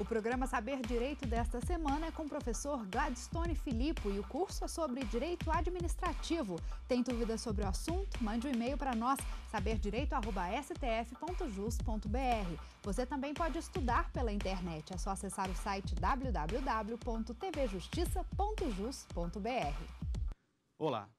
O programa Saber Direito desta semana é com o professor Gladstone Filippo e o curso é sobre direito administrativo. Tem dúvidas sobre o assunto? Mande um e-mail para nós, saberdireito.stf.jus.br. Você também pode estudar pela internet. É só acessar o site www.tvjustiça.jus.br. Olá,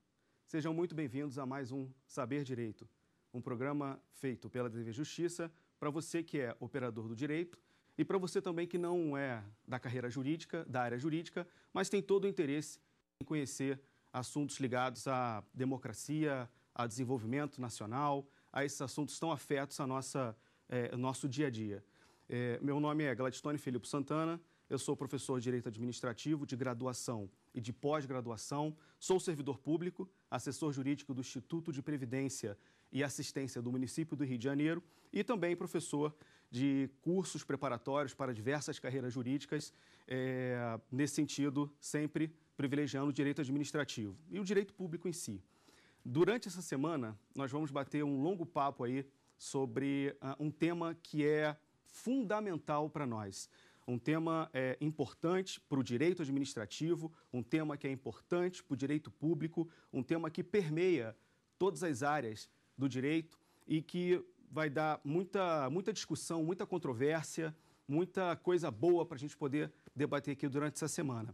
sejam muito bem-vindos a mais um Saber Direito, um programa feito pela TV Justiça para você que é operador do direito e para você também que não é da carreira jurídica, da área jurídica, mas tem todo o interesse em conhecer assuntos ligados à democracia, a desenvolvimento nacional, a esses assuntos tão afetos é, ao é, nosso dia a dia. É, meu nome é Gladstone Filipe Santana, eu sou professor de Direito Administrativo de graduação e de pós-graduação, sou servidor público, assessor jurídico do Instituto de Previdência e Assistência do município do Rio de Janeiro e também professor de cursos preparatórios para diversas carreiras jurídicas, é, nesse sentido, sempre privilegiando o direito administrativo e o direito público em si. Durante essa semana, nós vamos bater um longo papo aí sobre uh, um tema que é fundamental para nós. Um tema é, importante para o direito administrativo, um tema que é importante para o direito público, um tema que permeia todas as áreas do direito e que vai dar muita, muita discussão, muita controvérsia, muita coisa boa para a gente poder debater aqui durante essa semana.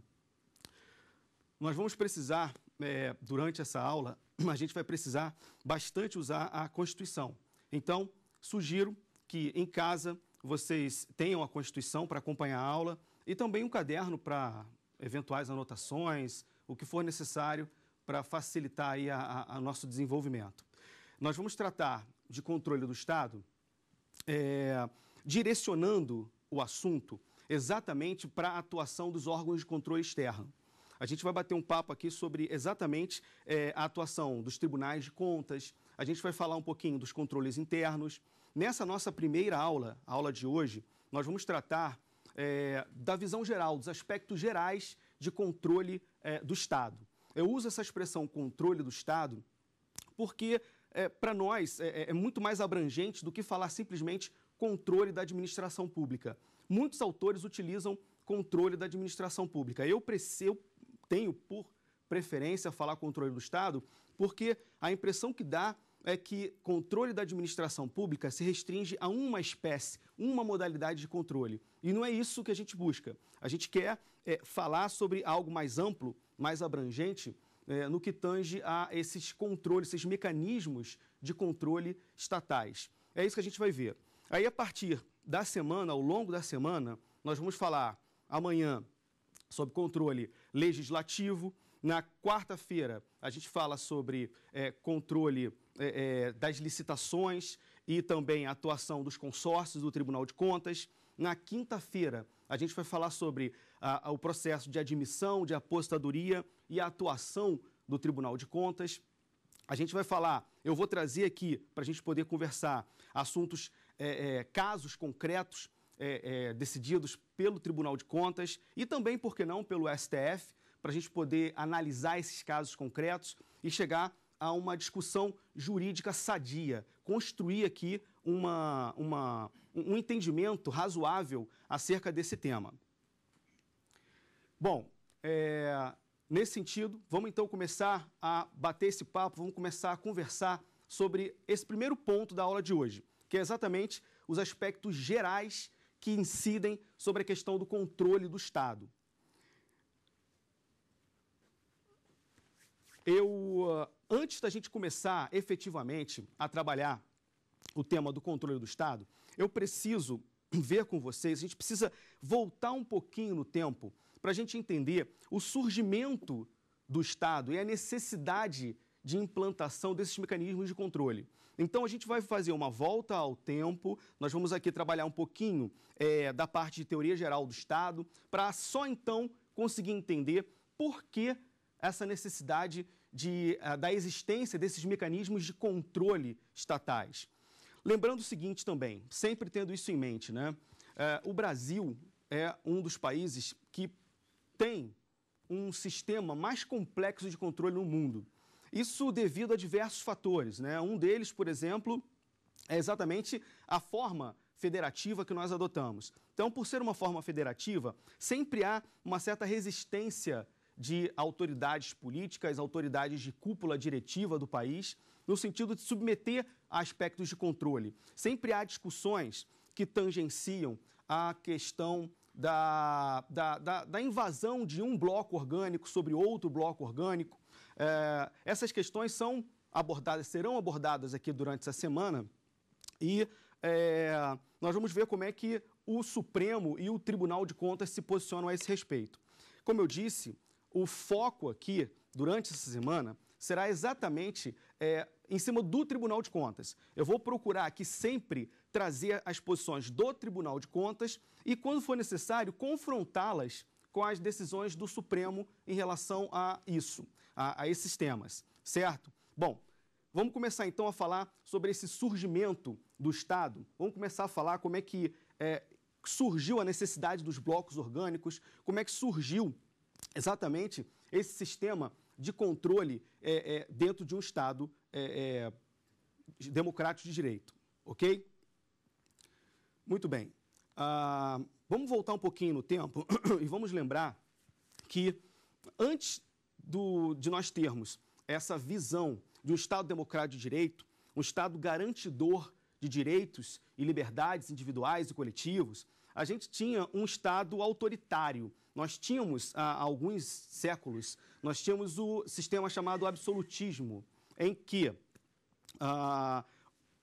Nós vamos precisar, é, durante essa aula, a gente vai precisar bastante usar a Constituição. Então, sugiro que em casa vocês tenham a Constituição para acompanhar a aula e também um caderno para eventuais anotações, o que for necessário para facilitar aí a, a, a nosso desenvolvimento. Nós vamos tratar de controle do Estado é, direcionando o assunto exatamente para a atuação dos órgãos de controle externo. A gente vai bater um papo aqui sobre exatamente é, a atuação dos tribunais de contas, a gente vai falar um pouquinho dos controles internos. Nessa nossa primeira aula, a aula de hoje, nós vamos tratar é, da visão geral, dos aspectos gerais de controle é, do Estado. Eu uso essa expressão controle do Estado porque é, para nós, é, é, é muito mais abrangente do que falar simplesmente controle da administração pública. Muitos autores utilizam controle da administração pública. Eu, eu tenho por preferência falar controle do Estado, porque a impressão que dá é que controle da administração pública se restringe a uma espécie, uma modalidade de controle. E não é isso que a gente busca. A gente quer é, falar sobre algo mais amplo, mais abrangente é, no que tange a esses controles, esses mecanismos de controle estatais. É isso que a gente vai ver. Aí, a partir da semana, ao longo da semana, nós vamos falar amanhã sobre controle legislativo. Na quarta-feira, a gente fala sobre é, controle é, é das licitações e também a atuação dos consórcios do Tribunal de Contas. Na quinta-feira, a gente vai falar sobre a, a, o processo de admissão, de apostadoria e a atuação do Tribunal de Contas. A gente vai falar, eu vou trazer aqui para a gente poder conversar assuntos, é, é, casos concretos é, é, decididos pelo Tribunal de Contas e também, por que não, pelo STF, para a gente poder analisar esses casos concretos e chegar a uma discussão jurídica sadia, construir aqui uma, uma, um entendimento razoável acerca desse tema. Bom, é, Nesse sentido, vamos então começar a bater esse papo, vamos começar a conversar sobre esse primeiro ponto da aula de hoje, que é exatamente os aspectos gerais que incidem sobre a questão do controle do Estado. Eu, ah, antes da gente começar efetivamente a trabalhar o tema do controle do Estado, eu preciso ver com vocês, a gente precisa voltar um pouquinho no tempo para a gente entender o surgimento do Estado e a necessidade de implantação desses mecanismos de controle. Então, a gente vai fazer uma volta ao tempo, nós vamos aqui trabalhar um pouquinho é, da parte de teoria geral do Estado, para só então conseguir entender por que essa necessidade de, ah, da existência desses mecanismos de controle estatais. Lembrando o seguinte também, sempre tendo isso em mente, né? É, o Brasil é um dos países que tem um sistema mais complexo de controle no mundo. Isso devido a diversos fatores. Né? Um deles, por exemplo, é exatamente a forma federativa que nós adotamos. Então, por ser uma forma federativa, sempre há uma certa resistência de autoridades políticas, autoridades de cúpula diretiva do país, no sentido de submeter a aspectos de controle. Sempre há discussões que tangenciam a questão da, da, da, da invasão de um bloco orgânico sobre outro bloco orgânico. É, essas questões são abordadas, serão abordadas aqui durante essa semana e é, nós vamos ver como é que o Supremo e o Tribunal de Contas se posicionam a esse respeito. Como eu disse, o foco aqui, durante essa semana, será exatamente é, em cima do Tribunal de Contas. Eu vou procurar aqui sempre trazer as posições do Tribunal de Contas e, quando for necessário, confrontá-las com as decisões do Supremo em relação a isso, a, a esses temas, certo? Bom, vamos começar então a falar sobre esse surgimento do Estado. Vamos começar a falar como é que é, surgiu a necessidade dos blocos orgânicos, como é que surgiu exatamente esse sistema de controle é, é, dentro de um Estado é, é, democrático de direito, ok? Muito bem. Ah, vamos voltar um pouquinho no tempo e vamos lembrar que antes do, de nós termos essa visão de um Estado democrático de direito, um Estado garantidor de direitos e liberdades individuais e coletivos, a gente tinha um Estado autoritário. Nós tínhamos, há alguns séculos, nós tínhamos o sistema chamado absolutismo, em que ah,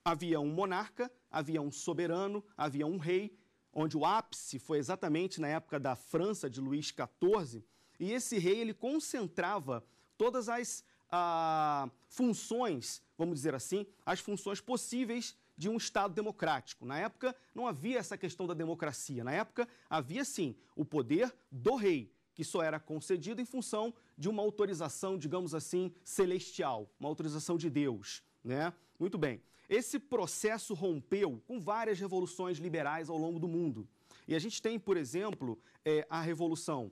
havia um monarca havia um soberano, havia um rei, onde o ápice foi exatamente na época da França de Luís XIV, e esse rei ele concentrava todas as ah, funções, vamos dizer assim, as funções possíveis de um Estado democrático. Na época não havia essa questão da democracia. Na época havia sim o poder do rei, que só era concedido em função de uma autorização, digamos assim, celestial, uma autorização de Deus. Né? Muito bem. Esse processo rompeu com várias revoluções liberais ao longo do mundo. E a gente tem, por exemplo, é, a Revolução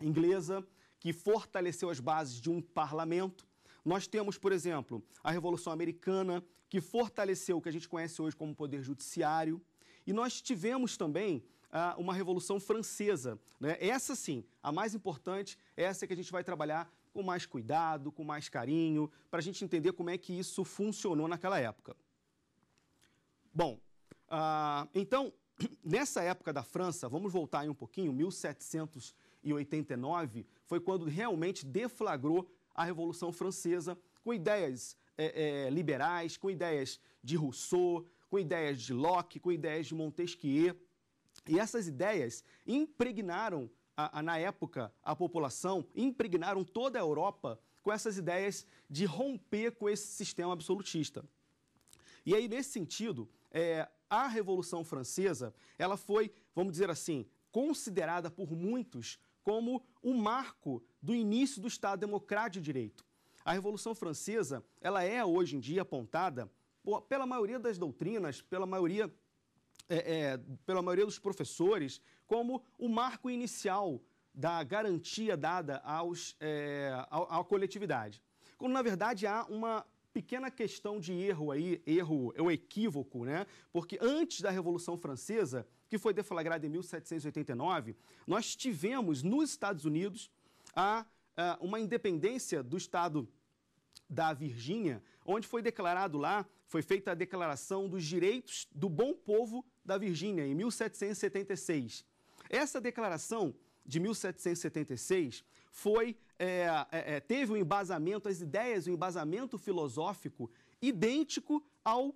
Inglesa, que fortaleceu as bases de um parlamento. Nós temos, por exemplo, a Revolução Americana, que fortaleceu o que a gente conhece hoje como poder judiciário. E nós tivemos também ah, uma Revolução Francesa. Né? Essa sim, a mais importante, é essa é que a gente vai trabalhar com mais cuidado, com mais carinho, para a gente entender como é que isso funcionou naquela época. Bom, ah, então, nessa época da França, vamos voltar aí um pouquinho, 1789, foi quando realmente deflagrou a Revolução Francesa com ideias é, é, liberais, com ideias de Rousseau, com ideias de Locke, com ideias de Montesquieu. E essas ideias impregnaram a, a, na época, a população, impregnaram toda a Europa com essas ideias de romper com esse sistema absolutista. E aí, nesse sentido, é, a Revolução Francesa, ela foi, vamos dizer assim, considerada por muitos como o um marco do início do Estado Democrático de Direito. A Revolução Francesa, ela é hoje em dia apontada pela maioria das doutrinas, pela maioria, é, é, pela maioria dos professores como o marco inicial da garantia dada aos, é, à, à coletividade. Quando, na verdade, há uma pequena questão de erro aí, erro, é um equívoco, né? Porque antes da Revolução Francesa, que foi deflagrada em 1789, nós tivemos nos Estados Unidos a, a uma independência do Estado da Virgínia, onde foi declarado lá, foi feita a Declaração dos Direitos do Bom Povo da Virgínia, em 1776. Essa declaração de 1776 foi é, é, é, teve um embasamento, as ideias, um embasamento filosófico idêntico ao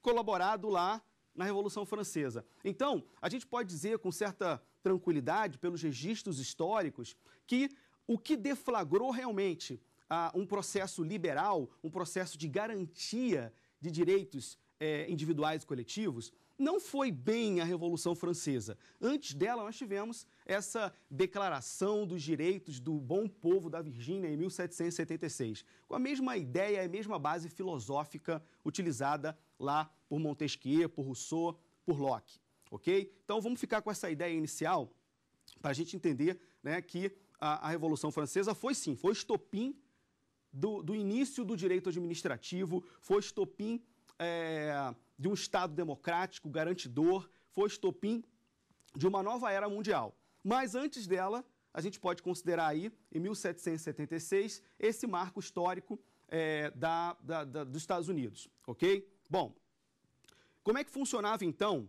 colaborado lá na Revolução Francesa. Então, a gente pode dizer com certa tranquilidade, pelos registros históricos, que o que deflagrou realmente ah, um processo liberal, um processo de garantia de direitos eh, individuais e coletivos, não foi bem a Revolução Francesa. Antes dela, nós tivemos essa Declaração dos Direitos do Bom Povo da Virgínia em 1776, com a mesma ideia e a mesma base filosófica utilizada lá por Montesquieu, por Rousseau, por Locke. Ok? Então vamos ficar com essa ideia inicial para a gente entender né, que a, a, Revolução Francesa foi sim, foi estopim do, do início do direito administrativo, foi estopim é, de um Estado democrático, garantidor, foi estopim de uma nova era mundial. Mas antes dela, a gente pode considerar aí, em 1776, esse marco histórico é, da, da, da, dos Estados Unidos, ok? Bom, como é que funcionava então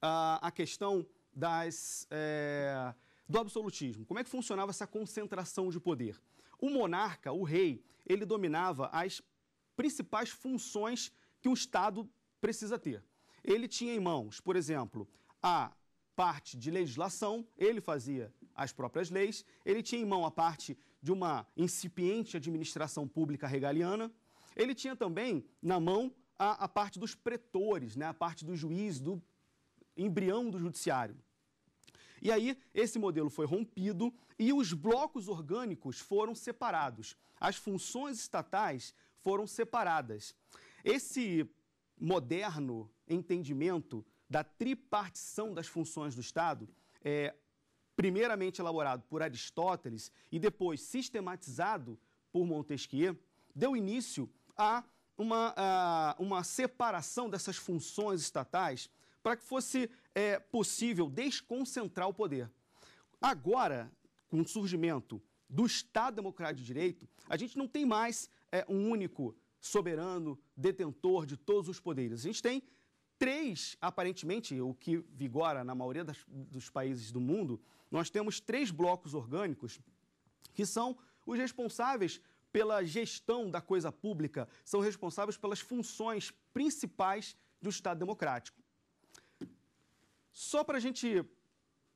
a, a questão das, é, do absolutismo? Como é que funcionava essa concentração de poder? O monarca, o rei, ele dominava as principais funções que um Estado precisa ter. Ele tinha em mãos, por exemplo, a parte de legislação, ele fazia as próprias leis, ele tinha em mão a parte de uma incipiente administração pública regaliana, ele tinha também na mão a, a parte dos pretores, né, a parte do juiz, do embrião do judiciário. E aí, esse modelo foi rompido e os blocos orgânicos foram separados. As funções estatais foram separadas. Esse moderno entendimento da tripartição das funções do Estado, é, primeiramente elaborado por Aristóteles e depois sistematizado por Montesquieu, deu início a uma, a, uma separação dessas funções estatais para que fosse é, possível desconcentrar o poder. Agora, com o surgimento do Estado Democrático de Direito, a gente não tem mais é, um único soberano, detentor de todos os poderes. A gente tem três, aparentemente, o que vigora na maioria das, dos países do mundo, nós temos três blocos orgânicos que são os responsáveis pela gestão da coisa pública, são responsáveis pelas funções principais do Estado democrático. Só para a gente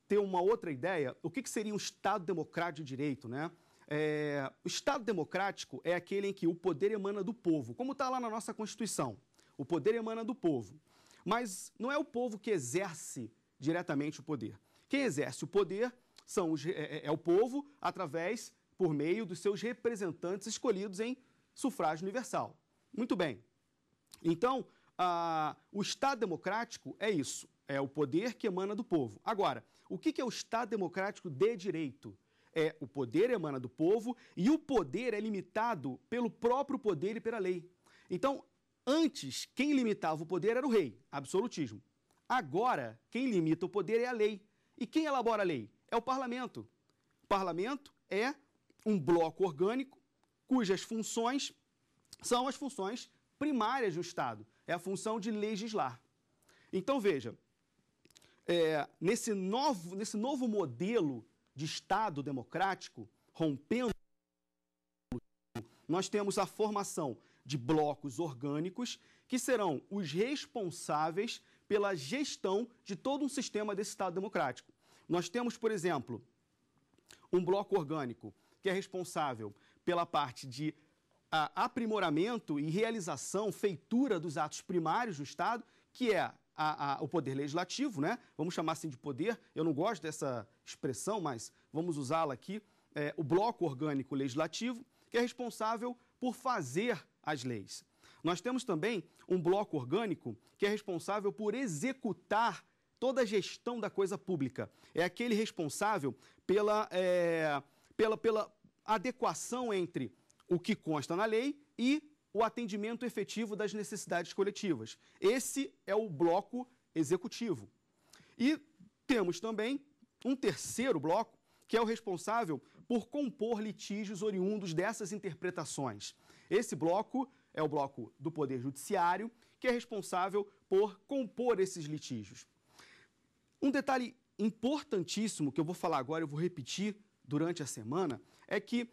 ter uma outra ideia, o que, que seria um Estado democrático de direito, né? É, o Estado democrático é aquele em que o poder emana do povo, como está lá na nossa Constituição. O poder emana do povo. Mas não é o povo que exerce diretamente o poder. Quem exerce o poder são os, é, é, é o povo através, por meio dos seus representantes escolhidos em sufrágio universal. Muito bem. Então, a, o Estado democrático é isso. É o poder que emana do povo. Agora, o que, que é o Estado democrático de direito? é o poder emana do povo e o poder é limitado pelo próprio poder e pela lei. Então, antes, quem limitava o poder era o rei, absolutismo. Agora, quem limita o poder é a lei. E quem elabora a lei? É o parlamento. O parlamento é um bloco orgânico cujas funções são as funções primárias do Estado. É a função de legislar. Então, veja, é, nesse, novo, nesse novo modelo de Estado democrático, rompendo, nós temos a formação de blocos orgânicos que serão os responsáveis pela gestão de todo um sistema desse Estado democrático. Nós temos, por exemplo, um bloco orgânico que é responsável pela parte de a, aprimoramento e realização, feitura dos atos primários do Estado, que é a, a, o poder legislativo, né? Vamos chamar assim de poder. Eu não gosto dessa, expressão, mas vamos usá-la aqui, é, o bloco orgânico legislativo, que é responsável por fazer as leis. Nós temos também um bloco orgânico que é responsável por executar toda a gestão da coisa pública. É aquele responsável pela, é, pela, pela adequação entre o que consta na lei e o atendimento efetivo das necessidades coletivas. Esse é o bloco executivo. E temos também um terceiro bloco que é o responsável por compor litígios oriundos dessas interpretações. Esse bloco é o bloco do Poder Judiciário, que é responsável por compor esses litígios. Um detalhe importantíssimo que eu vou falar agora, eu vou repetir durante a semana, é que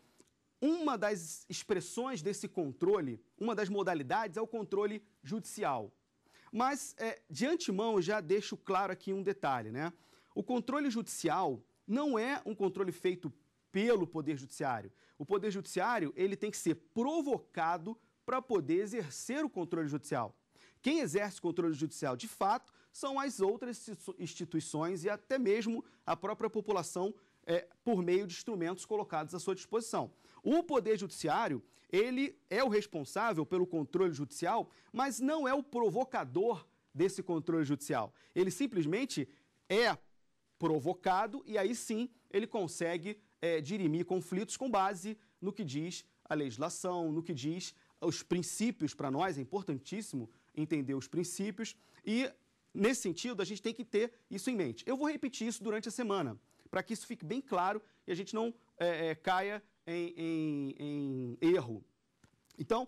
uma das expressões desse controle, uma das modalidades é o controle judicial. Mas, é, de antemão, eu já deixo claro aqui um detalhe, né? O controle judicial não é um controle feito pelo Poder Judiciário. O Poder Judiciário ele tem que ser provocado para poder exercer o controle judicial. Quem exerce o controle judicial de fato são as outras instituições e até mesmo a própria população é, por meio de instrumentos colocados à sua disposição. O Poder Judiciário, ele é o responsável pelo controle judicial, mas não é o provocador desse controle judicial. Ele simplesmente é provocado e aí sim ele consegue é, dirimir conflitos com base no que diz a legislação, no que diz os princípios para nós, é importantíssimo entender os princípios e nesse sentido a gente tem que ter isso em mente. Eu vou repetir isso durante a semana para que isso fique bem claro e a gente não é, é, caia em, em, em erro. Então,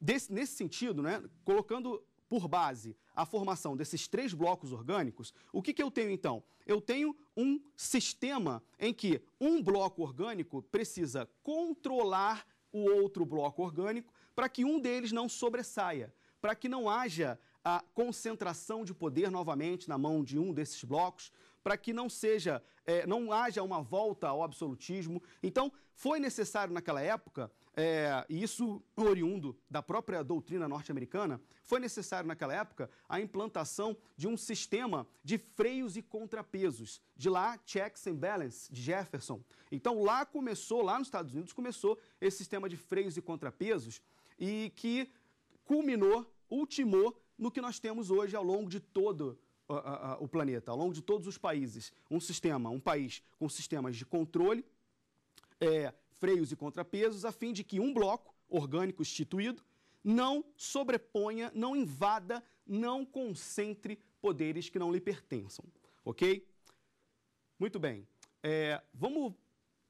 desse, nesse sentido, né, colocando por base a formação desses três blocos orgânicos, o que, que eu tenho então? Eu tenho um sistema em que um bloco orgânico precisa controlar o outro bloco orgânico para que um deles não sobressaia, para que não haja a concentração de poder novamente na mão de um desses blocos, para que não seja, é, não haja uma volta ao absolutismo. Então, foi necessário naquela época é, isso oriundo da própria doutrina norte-americana, foi necessário naquela época a implantação de um sistema de freios e contrapesos, de lá checks and balance de Jefferson. Então lá começou, lá nos Estados Unidos começou esse sistema de freios e contrapesos e que culminou, ultimou no que nós temos hoje ao longo de todo o planeta, ao longo de todos os países, um sistema, um país com sistemas de controle é, freios e contrapesos, a fim de que um bloco orgânico instituído não sobreponha, não invada, não concentre poderes que não lhe pertençam. Ok? Muito bem. É, vamos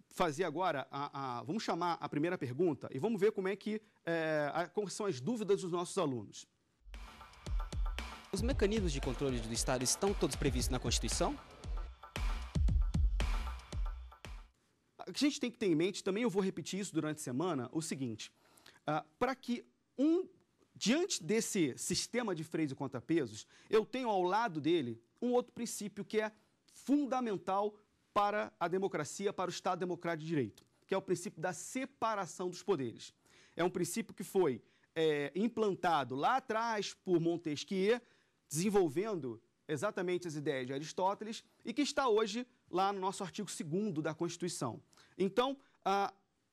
fazer agora, a, a, vamos chamar a primeira pergunta e vamos ver como é que é, a, são as dúvidas dos nossos alunos. Os mecanismos de controle do Estado estão todos previstos na Constituição? que a gente tem que ter em mente, também eu vou repetir isso durante a semana, o seguinte: ah, para que um. Diante desse sistema de freios e contrapesos, eu tenho ao lado dele um outro princípio que é fundamental para a democracia, para o Estado Democrático de Direito, que é o princípio da separação dos poderes. É um princípio que foi é, implantado lá atrás por Montesquieu, desenvolvendo exatamente as ideias de Aristóteles e que está hoje lá no nosso artigo 2 da Constituição. Então, ah,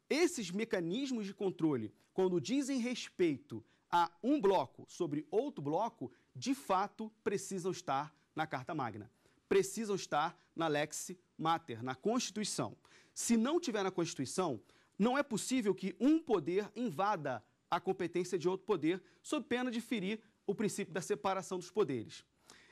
esses mecanismos de controle, quando dizem respeito a um bloco sobre outro bloco, de fato precisam estar na Carta Magna, precisam estar na Lex Mater, na Constituição. Se não tiver na Constituição, não é possível que um poder invada a competência de outro poder, sob pena de ferir o princípio da separação dos poderes.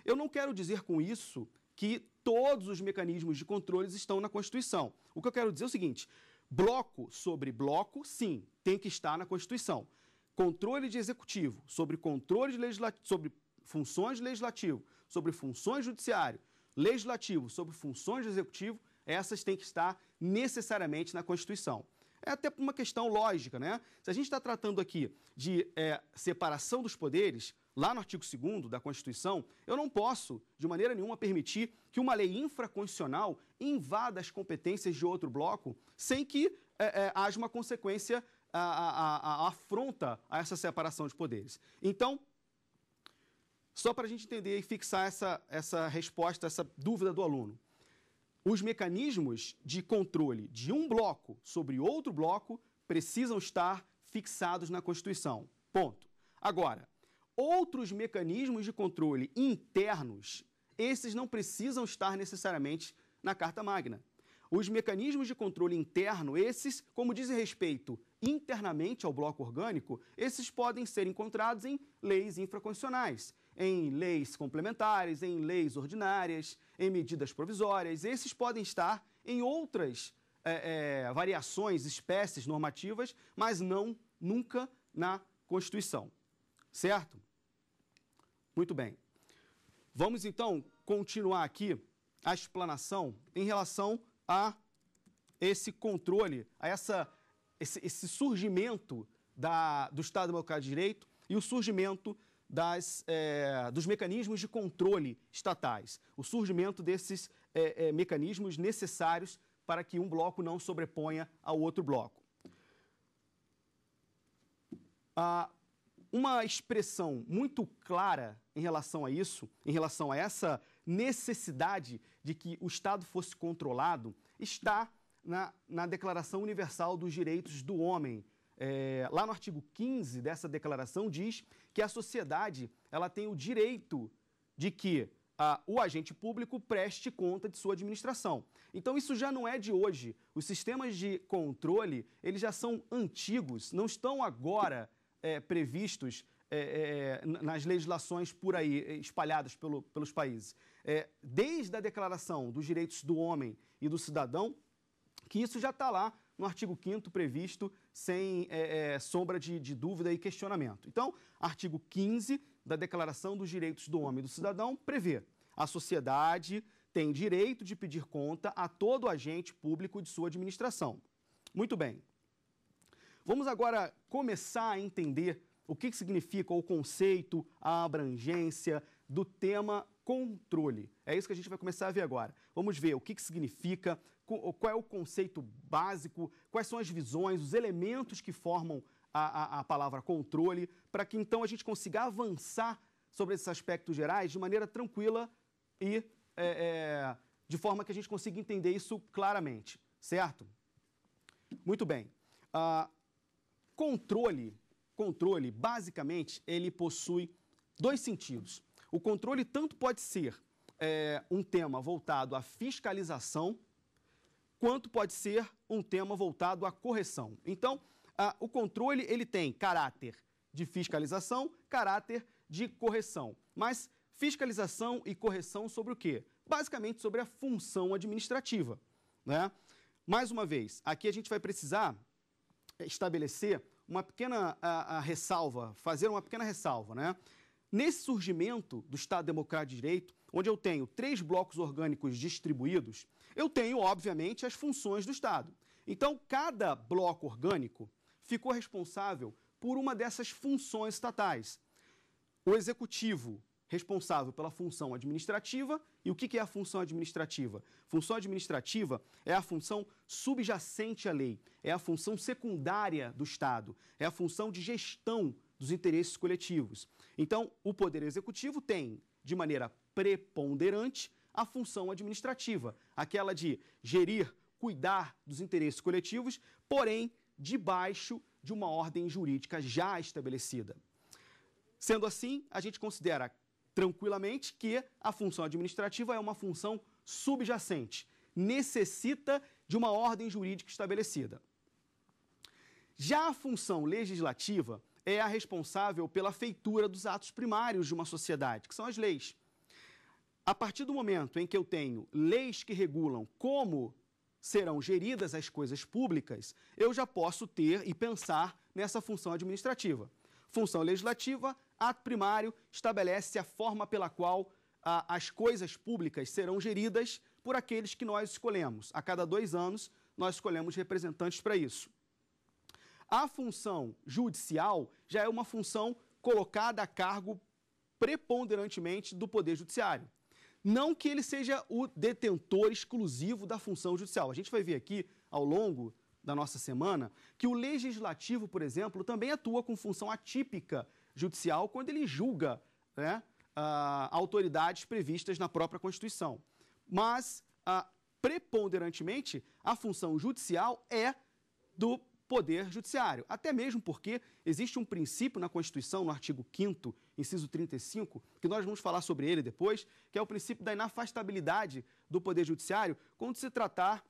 Eu não quero dizer com isso que todos os mecanismos de controles estão na Constituição. O que eu quero dizer é o seguinte: bloco sobre bloco, sim, tem que estar na Constituição. Controle de executivo sobre controle de legislativo, sobre funções de legislativo, sobre funções judiciário, legislativo, sobre funções de executivo, essas têm que estar necessariamente na Constituição. É até uma questão lógica, né? Se a gente está tratando aqui de é, separação dos poderes, lá no artigo 2 da Constituição, eu não posso, de maneira nenhuma, permitir que uma lei infraconstitucional invada as competências de outro bloco sem que é, é, haja uma consequência, a, a, a, a afronta a essa separação de poderes. Então, só para a gente entender e fixar essa, essa resposta, essa dúvida do aluno. Os mecanismos de controle de um bloco sobre outro bloco precisam estar fixados na Constituição. Ponto. Agora, outros mecanismos de controle internos, esses não precisam estar necessariamente na Carta Magna. Os mecanismos de controle interno, esses, como dizem respeito internamente ao bloco orgânico, esses podem ser encontrados em leis infraconstitucionais, em leis complementares, em leis ordinárias, em medidas provisórias. Esses podem estar em outras é, é, variações, espécies normativas, mas não nunca na Constituição. Certo? Muito bem. Vamos então continuar aqui a explanação em relação a esse controle, a essa, esse, esse surgimento da, do Estado Democrático de Direito e o surgimento das, é, dos mecanismos de controle estatais, o surgimento desses é, é, mecanismos necessários para que um bloco não sobreponha ao outro bloco. Ah, uma expressão muito clara em relação a isso, em relação a essa necessidade de que o Estado fosse controlado, está na, na Declaração Universal dos Direitos do Homem. É, lá no artigo 15 dessa declaração diz que a sociedade ela tem o direito de que a, o agente público preste conta de sua administração. Então isso já não é de hoje. Os sistemas de controle eles já são antigos, não estão agora é, previstos é, é, nas legislações por aí, é, espalhadas pelo, pelos países. É, desde a Declaração dos Direitos do Homem e do Cidadão, que isso já está lá no artigo 5 previsto, sem é, sombra de, de dúvida e questionamento. Então, artigo 15 da Declaração dos Direitos do Homem e do Cidadão prevê a sociedade tem direito de pedir conta a todo agente público de sua administração. Muito bem. Vamos agora começar a entender o que, que significa o conceito, a abrangência do tema controle. É isso que a gente vai começar a ver agora. Vamos ver o que, que significa, qual é o conceito básico, quais são as visões, os elementos que formam a, a, a palavra controle, para que então a gente consiga avançar sobre esses aspectos gerais de maneira tranquila e é, é, de forma que a gente consiga entender isso claramente, certo? Muito bem. Ah, Controle, controle, basicamente, ele possui dois sentidos. O controle tanto pode ser é, um tema voltado à fiscalização, quanto pode ser um tema voltado à correção. Então, a, o controle ele tem caráter de fiscalização, caráter de correção. Mas fiscalização e correção sobre o quê? Basicamente sobre a função administrativa. Né? Mais uma vez, aqui a gente vai precisar estabelecer uma pequena a, a ressalva, fazer uma pequena ressalva, né? Nesse surgimento do Estado Democrático de Direito, onde eu tenho três blocos orgânicos distribuídos, eu tenho, obviamente, as funções do Estado. Então, cada bloco orgânico ficou responsável por uma dessas funções estatais. O executivo responsável pela função administrativa e o que é a função administrativa? Função administrativa é a função subjacente à lei, é a função secundária do Estado, é a função de gestão dos interesses coletivos. Então, o Poder Executivo tem, de maneira preponderante, a função administrativa, aquela de gerir, cuidar dos interesses coletivos, porém, debaixo de uma ordem jurídica já estabelecida. Sendo assim, a gente considera tranquilamente que a função administrativa é uma função subjacente, necessita de uma ordem jurídica estabelecida. Já a função legislativa é a responsável pela feitura dos atos primários de uma sociedade, que são as leis. A partir do momento em que eu tenho leis que regulam como serão geridas as coisas públicas, eu já posso ter e pensar nessa função administrativa. Função legislativa Ato primário estabelece a forma pela qual a, as coisas públicas serão geridas por aqueles que nós escolhemos. A cada dois anos, nós escolhemos representantes para isso. A função judicial já é uma função colocada a cargo preponderantemente do Poder Judiciário. Não que ele seja o detentor exclusivo da função judicial. A gente vai ver aqui, ao longo da nossa semana, que o legislativo, por exemplo, também atua com função atípica judicial quando ele julga né, ah, autoridades previstas na própria Constituição. Mas, ah, preponderantemente, a função judicial é do Poder Judiciário. Até mesmo porque existe um princípio na Constituição, no artigo 5, inciso 35, que nós vamos falar sobre ele depois, que é o princípio da inafastabilidade do Poder Judiciário quando se tratar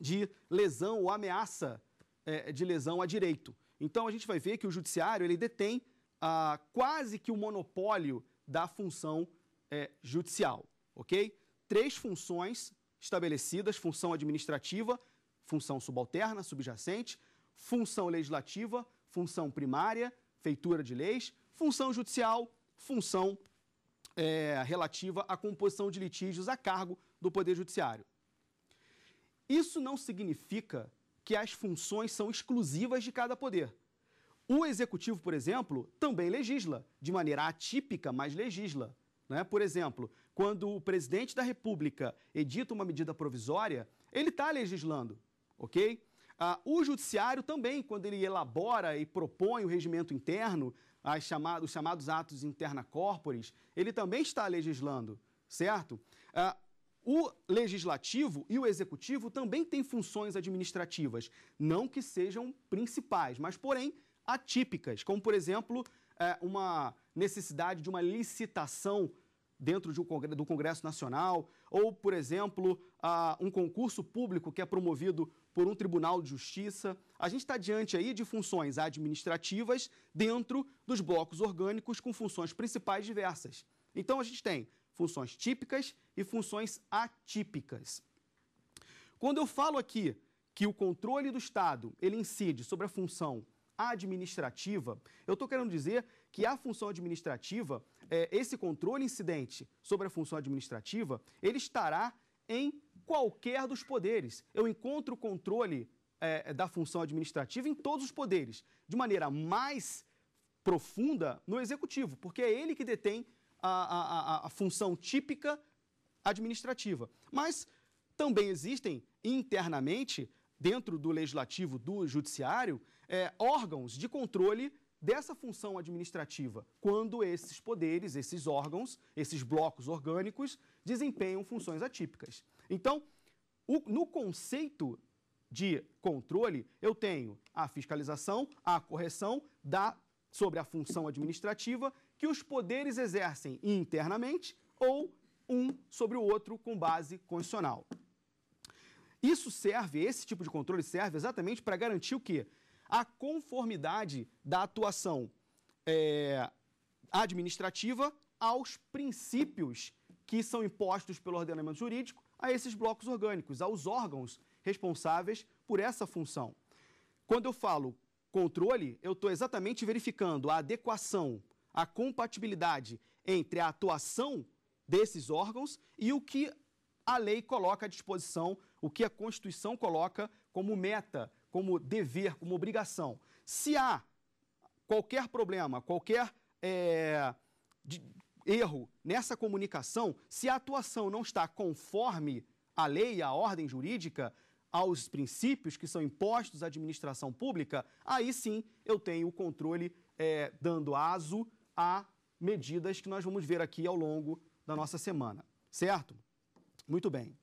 de lesão ou ameaça é, de lesão a direito. Então, a gente vai ver que o Judiciário ele detém ah, quase que o monopólio da função é, judicial, ok? Três funções estabelecidas: função administrativa, função subalterna, subjacente, função legislativa, função primária, feitura de leis, função judicial, função é, relativa à composição de litígios a cargo do Poder Judiciário. Isso não significa que as funções são exclusivas de cada poder. O executivo, por exemplo, também legisla, de maneira atípica, mas legisla. Né? Por exemplo, quando o presidente da República edita uma medida provisória, ele está legislando, ok? Ah, o judiciário também, quando ele elabora e propõe o regimento interno, as chamadas, os chamados atos interna corporis, ele também está legislando, certo? Ah, o legislativo e o executivo também têm funções administrativas, não que sejam principais, mas porém atípicas, como, por exemplo, é, uma necessidade de uma licitação dentro do Congresso Nacional, ou, por exemplo, um concurso público que é promovido por um tribunal de justiça. A gente está diante aí de funções administrativas dentro dos blocos orgânicos com funções principais diversas. Então, a gente tem funções típicas e funções atípicas. Quando eu falo aqui que o controle do Estado ele incide sobre a função administrativa, eu estou querendo dizer que a função administrativa, é, esse controle incidente sobre a função administrativa, ele estará em qualquer dos poderes. Eu encontro o controle é, da função administrativa em todos os poderes, de maneira mais profunda no executivo, porque é ele que detém a, a, a, a função típica administrativa. Mas também existem internamente, dentro do legislativo, do judiciário, é, órgãos de controle dessa função administrativa, quando esses poderes, esses órgãos, esses blocos orgânicos desempenham funções atípicas. Então, o, no conceito de controle, eu tenho a fiscalização, a correção da, sobre a função administrativa que os poderes exercem internamente ou um sobre o outro com base constitucional. Isso serve, esse tipo de controle serve exatamente para garantir o quê? a conformidade da atuação é, administrativa aos princípios que são impostos pelo ordenamento jurídico a esses blocos orgânicos, aos órgãos responsáveis por essa função. Quando eu falo controle, eu estou exatamente verificando a adequação, a compatibilidade entre a atuação desses órgãos e o que a lei coloca à disposição, o que a Constituição coloca como meta como dever, como obrigação. Se há qualquer problema, qualquer é, de, erro nessa comunicação, se a atuação não está conforme a lei, a ordem jurídica, aos princípios que são impostos à administração pública, aí sim eu tenho o controle é, dando aso a medidas que nós vamos ver aqui ao longo da nossa semana, certo? Muito bem.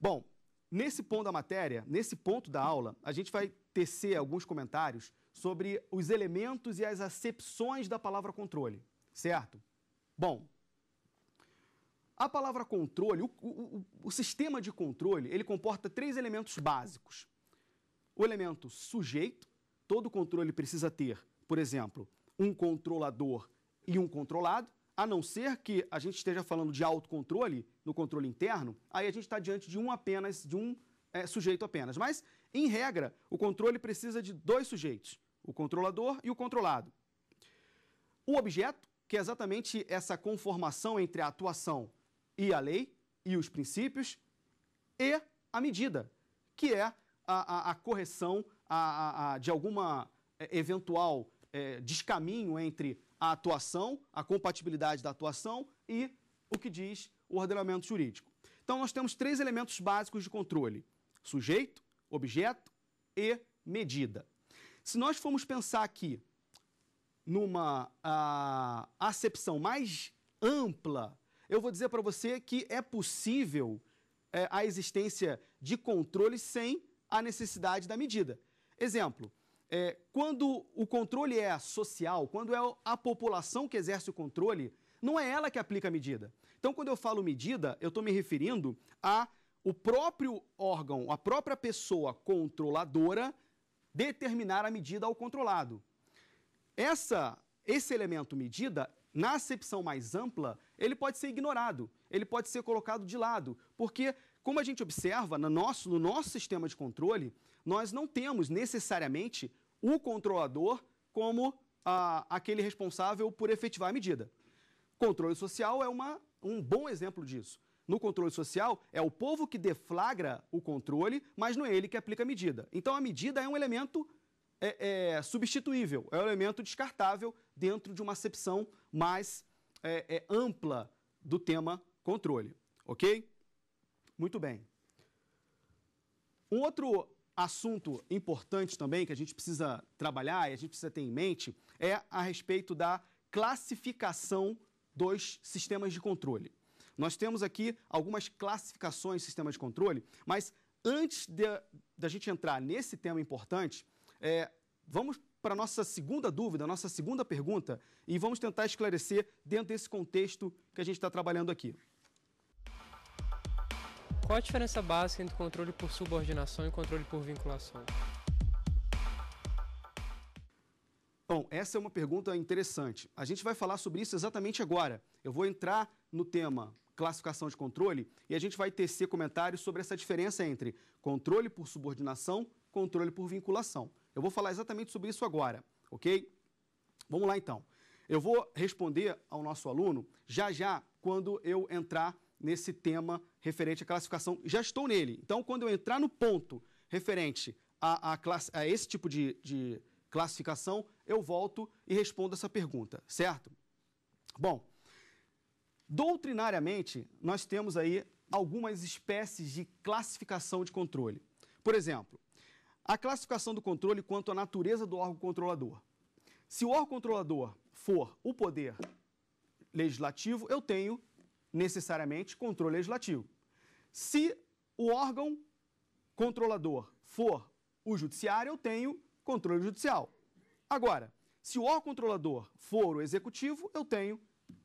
Bom, Nesse ponto da matéria, nesse ponto da aula, a gente vai tecer alguns comentários sobre os elementos e as acepções da palavra controle, certo? Bom, a palavra controle, o, o, o, sistema de controle, ele comporta três elementos básicos. O elemento sujeito, todo controle precisa ter, por exemplo, um controlador e um controlado a não ser que a gente esteja falando de autocontrole, no controle interno, aí a gente está diante de um apenas, de um é, sujeito apenas. Mas, em regra, o controle precisa de dois sujeitos, o controlador e o controlado. O objeto, que é exatamente essa conformação entre a atuação e a lei e os princípios, e a medida, que é a, a, a correção a, de alguma é, eventual é, descaminho entre a atuação, a compatibilidade da atuação e o que diz o ordenamento jurídico. Então, nós temos três elementos básicos de controle: sujeito, objeto e medida. Se nós formos pensar aqui numa a, ah, acepção mais ampla, eu vou dizer para você que é possível é, a existência de controle sem a necessidade da medida. Exemplo, é, quando o controle é social, quando é a população que exerce o controle, não é ela que aplica a medida. Então, quando eu falo medida, eu estou me referindo a o próprio órgão, a própria pessoa controladora determinar a medida ao controlado. Essa, esse elemento medida, na acepção mais ampla, ele pode ser ignorado, ele pode ser colocado de lado, porque como a gente observa, no nosso, no nosso sistema de controle, nós não temos necessariamente o controlador como ah, aquele responsável por efetivar a medida. Controle social é uma, um bom exemplo disso. No controle social, é o povo que deflagra o controle, mas não é ele que aplica a medida. Então, a medida é um elemento é, é, substituível, é um elemento descartável dentro de uma acepção mais é, é ampla do tema controle. Ok? Muito bem. Um outro assunto importante também que a gente precisa trabalhar e a gente precisa ter em mente é a respeito da classificação dos sistemas de controle. Nós temos aqui algumas classificações de sistemas de controle, mas antes da gente entrar nesse tema importante, é, vamos para a nossa segunda dúvida, nossa segunda pergunta, e vamos tentar esclarecer dentro desse contexto que a gente está trabalhando aqui. Qual a diferença básica entre controle por subordinação e controle por vinculação? Bom, essa é uma pergunta interessante. A gente vai falar sobre isso exatamente agora. Eu vou entrar no tema classificação de controle e a gente vai tecer comentários sobre essa diferença entre controle por subordinação, controle por vinculação. Eu vou falar exatamente sobre isso agora, ok? Vamos lá então. Eu vou responder ao nosso aluno já já quando eu entrar nesse tema referente à classificação. Já estou nele. Então, quando eu entrar no ponto referente a, a, a esse tipo de, de classificação, eu volto e respondo essa pergunta, certo? Bom, doutrinariamente, nós temos aí algumas espécies de classificação de controle. Por exemplo, a classificação do controle quanto à natureza do órgão controlador. Se o órgão controlador for o poder legislativo, eu tenho necessariamente controle legislativo. Se o órgão controlador for o judiciário, eu tenho controle judicial. Agora, se o órgão controlador for o executivo, eu tenho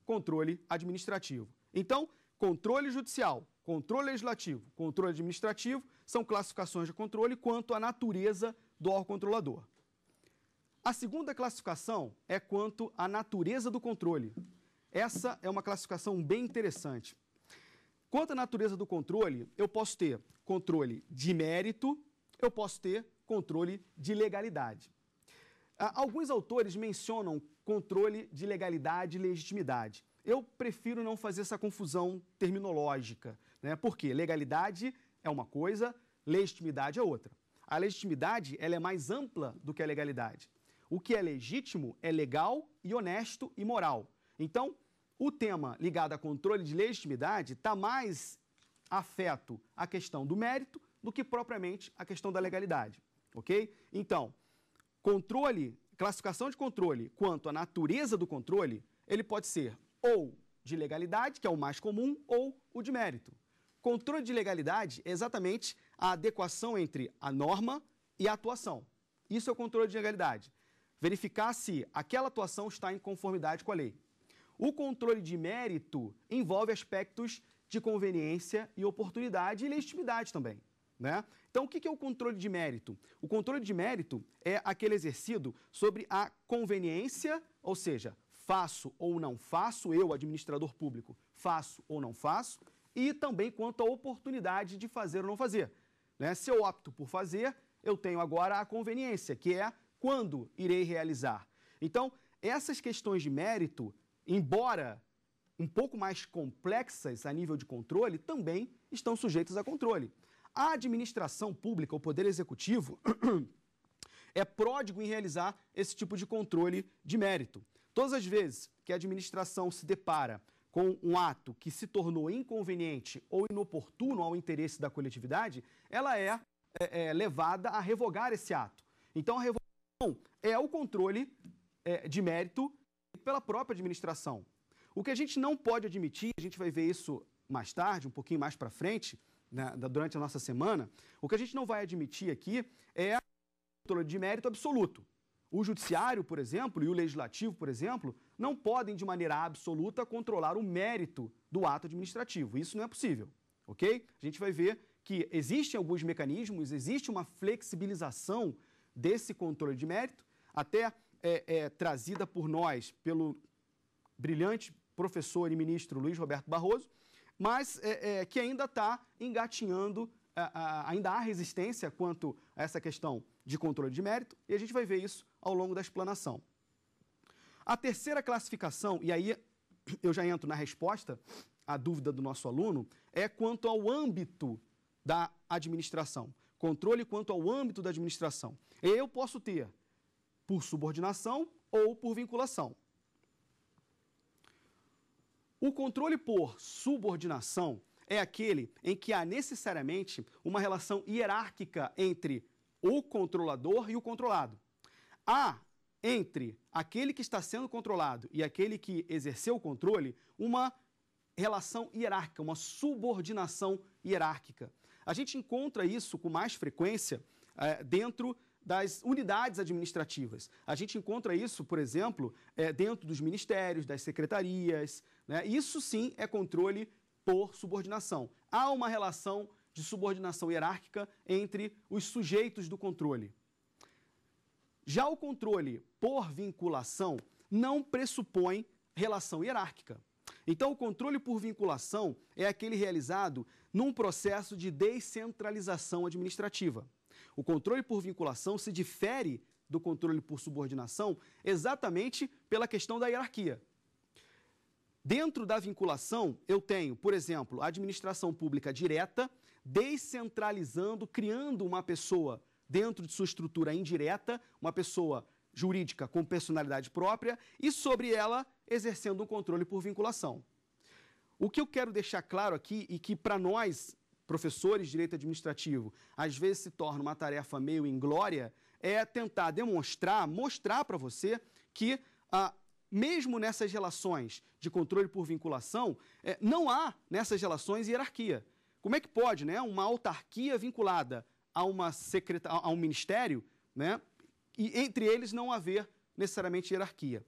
controle administrativo. Então, controle judicial, controle legislativo, controle administrativo são classificações de controle quanto à natureza do órgão controlador. A segunda classificação é quanto à natureza do controle. Essa é uma classificação bem interessante. Quanto à natureza do controle, eu posso ter controle de mérito, eu posso ter controle de legalidade. Ah, alguns autores mencionam controle de legalidade e legitimidade. Eu prefiro não fazer essa confusão terminológica, né? porque legalidade é uma coisa, legitimidade é outra. A legitimidade ela é mais ampla do que a legalidade. O que é legítimo é legal e honesto e moral. Então, o tema ligado a controle de legitimidade está mais afeto à questão do mérito do que propriamente à questão da legalidade, ok? Então, controle, classificação de controle quanto à natureza do controle, ele pode ser ou de legalidade, que é o mais comum, ou o de mérito. Controle de legalidade é exatamente a adequação entre a norma e a atuação. Isso é o controle de legalidade. Verificar se aquela atuação está em conformidade com a lei. O controle de mérito envolve aspectos de conveniência e oportunidade e legitimidade também. Né? Então, o que é o controle de mérito? O controle de mérito é aquele exercido sobre a conveniência, ou seja, faço ou não faço, eu, administrador público, faço ou não faço, e também quanto à oportunidade de fazer ou não fazer. Né? Se eu opto por fazer, eu tenho agora a conveniência, que é quando irei realizar. Então, essas questões de mérito embora um pouco mais complexas a nível de controle, também estão sujeitas a controle. A administração pública, o poder executivo, é pródigo em realizar esse tipo de controle de mérito. Todas as vezes que a administração se depara com um ato que se tornou inconveniente ou inoportuno ao interesse da coletividade, ela é, é, é levada a revogar esse ato. Então, a revogação é o controle é, de mérito pela própria administração. O que a gente não pode admitir, a gente vai ver isso mais tarde, um pouquinho mais para frente, né, durante a nossa semana, o que a gente não vai admitir aqui é controle de mérito absoluto. O judiciário, por exemplo, e o legislativo, por exemplo, não podem de maneira absoluta controlar o mérito do ato administrativo. Isso não é possível, ok? A gente vai ver que existem alguns mecanismos, existe uma flexibilização desse controle de mérito, até é, é, trazida por nós, pelo brilhante professor e ministro Luiz Roberto Barroso, mas é, é que ainda está engatinhando, a, a, ainda há resistência quanto a essa questão de controle de mérito, e a gente vai ver isso ao longo da explanação. A terceira classificação, e aí eu já entro na resposta à dúvida do nosso aluno, é quanto ao âmbito da administração. Controle quanto ao âmbito da administração. Eu posso ter por subordinação ou por vinculação. O controle por subordinação é aquele em que há necessariamente uma relação hierárquica entre o controlador e o controlado. Há entre aquele que está sendo controlado e aquele que exerceu o controle uma relação hierárquica, uma subordinação hierárquica. A gente encontra isso com mais frequência é, dentro das unidades administrativas. A gente encontra isso, por exemplo, eh, dentro dos ministérios, das secretarias. Né? Isso sim é controle por subordinação. Há uma relação de subordinação hierárquica entre os sujeitos do controle. Já o controle por vinculação não pressupõe relação hierárquica. Então, o controle por vinculação é aquele realizado num processo de descentralização administrativa. O controle por vinculação se difere do controle por subordinação exatamente pela questão da hierarquia. Dentro da vinculação, eu tenho, por exemplo, a administração pública direta, descentralizando, criando uma pessoa dentro de sua estrutura indireta, uma pessoa jurídica com personalidade própria e sobre ela exercendo um controle por vinculação. O que eu quero deixar claro aqui e que para nós professores de direito administrativo, às vezes se torna uma tarefa meio inglória, é tentar demonstrar, mostrar para você que, ah, mesmo nessas relações de controle por vinculação, é, não há nessas relações hierarquia. Como é que pode né, uma autarquia vinculada a, uma secreta, a um ministério né, e entre eles não haver necessariamente hierarquia?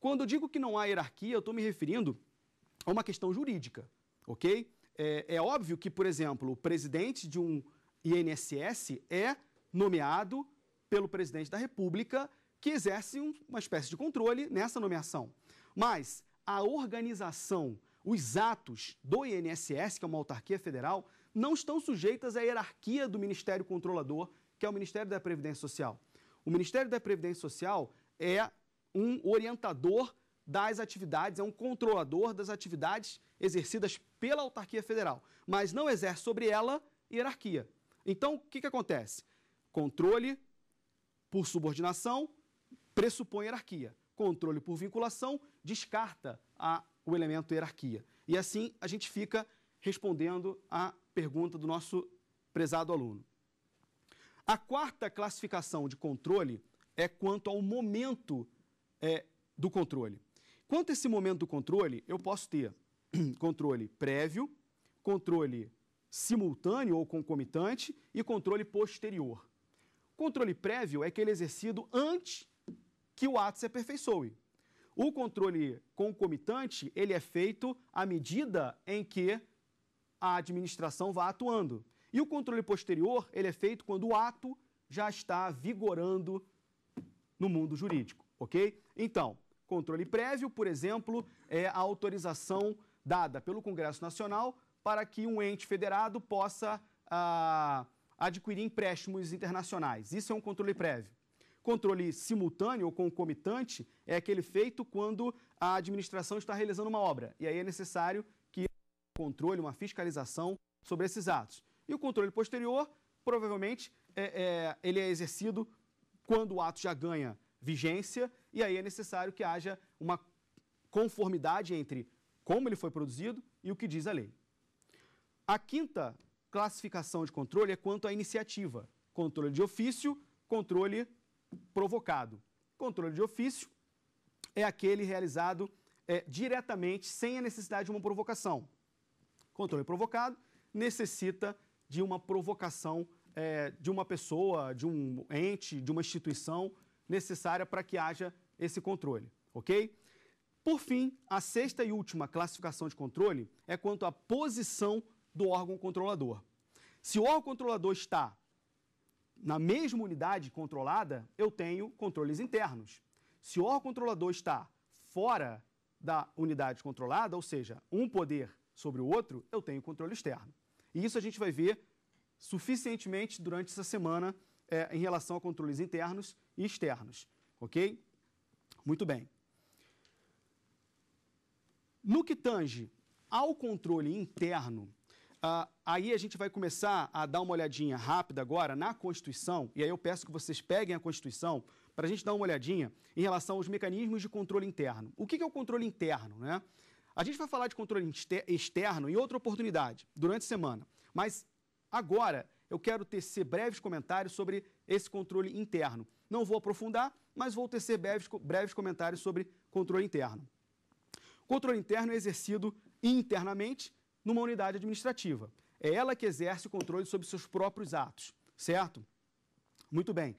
Quando eu digo que não há hierarquia, eu estou me referindo a uma questão jurídica, ok? É, é óbvio que, por exemplo, o presidente de um INSS é nomeado pelo presidente da República, que exerce um, uma espécie de controle nessa nomeação. Mas a organização, os atos do INSS, que é uma autarquia federal, não estão sujeitas à hierarquia do Ministério Controlador, que é o Ministério da Previdência Social. O Ministério da Previdência Social é um orientador das atividades, é um controlador das atividades exercidas pela autarquia federal, mas não exerce sobre ela hierarquia. Então, o que, que acontece? Controle por subordinação pressupõe hierarquia. Controle por vinculação descarta a, o elemento hierarquia. E assim a gente fica respondendo à pergunta do nosso prezado aluno. A quarta classificação de controle é quanto ao momento é, do controle. Quanto a esse momento do controle, eu posso ter controle prévio, controle simultâneo ou concomitante e controle posterior. Controle prévio é aquele exercido antes que o ato se aperfeiçoe. O controle concomitante, ele é feito à medida em que a administração vá atuando. E o controle posterior, ele é feito quando o ato já está vigorando no mundo jurídico, ok? Então, controle prévio, por exemplo, é a autorização dada pelo Congresso Nacional para que um ente federado possa ah, adquirir empréstimos internacionais. Isso é um controle prévio. Controle simultâneo ou concomitante é aquele feito quando a administração está realizando uma obra. E aí é necessário que um controle, uma fiscalização sobre esses atos. E o controle posterior, provavelmente, é, é, ele é exercido quando o ato já ganha vigência, e aí é necessário que haja uma conformidade entre como ele foi produzido e o que diz a lei. A quinta classificação de controle é quanto à iniciativa: controle de ofício, controle provocado. Controle de ofício é aquele realizado é, diretamente, sem a necessidade de uma provocação. Controle provocado necessita de uma provocação é, de uma pessoa, de um ente, de uma instituição necessária para que haja esse controle, ok? Por fim, a sexta e última classificação de controle é quanto à posição do órgão controlador. Se o órgão controlador está na mesma unidade controlada, eu tenho controles internos. Se o órgão controlador está fora da unidade controlada, ou seja, um poder sobre o outro, eu tenho controle externo. E isso a gente vai ver suficientemente durante essa semana é, em relação a controles internos e externos, ok? Muito bem. No que tange ao controle interno, Uh, aí a gente vai começar a dar uma olhadinha rápida agora na Constituição, e aí eu peço que vocês peguem a Constituição para a gente dar uma olhadinha em relação aos mecanismos de controle interno. O que, que é o controle interno? Né? A gente vai falar de controle externo em outra oportunidade, durante a semana, mas agora eu quero tecer breves comentários sobre esse controle interno. Não vou aprofundar, mas vou tecer breves, breves comentários sobre controle interno. Controle interno é exercido internamente numa unidade administrativa. É ela que exerce o controle sobre seus próprios atos, certo? Muito bem.